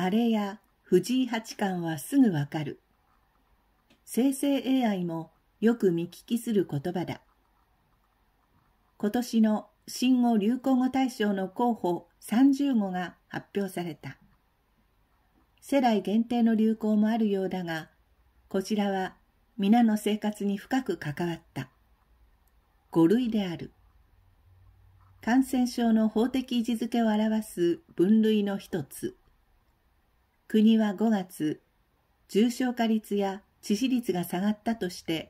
あれや藤井八冠はすぐわかる。生成 AI もよく見聞きする言葉だ。今年の新語・流行語大賞の候補30語が発表された。世代限定の流行もあるようだが、こちらは皆の生活に深く関わった。五類である。感染症の法的位置づけを表す分類の一つ。国は5月、重症化率や致死率が下がったとして、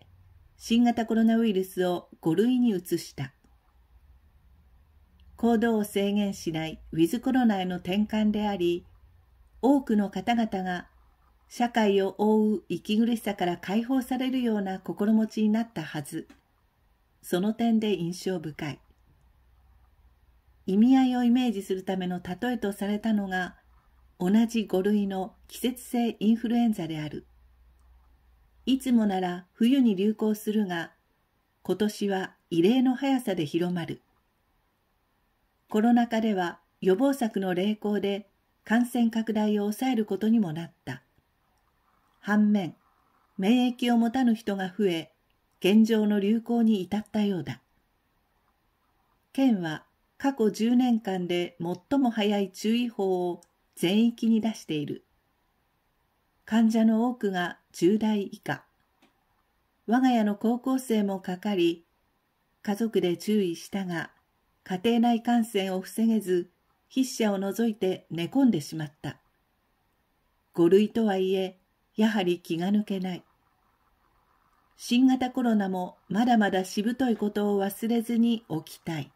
新型コロナウイルスを5類に移した。行動を制限しないウィズコロナへの転換であり、多くの方々が社会を覆う息苦しさから解放されるような心持ちになったはず。その点で印象深い。意味合いをイメージするための例えとされたのが、同じ5類の季節性インフルエンザである。いつもなら冬に流行するが、今年は異例の速さで広まる。コロナ禍では予防策の励行で感染拡大を抑えることにもなった。反面、免疫を持たぬ人が増え、現状の流行に至ったようだ。県は過去10年間で最も早い注意報を全域に出している。患者の多くが10代以下。我が家の高校生もかかり、家族で注意したが、家庭内感染を防げず、筆者を除いて寝込んでしまった。5類とはいえ、やはり気が抜けない。新型コロナもまだまだしぶといことを忘れずに起きたい。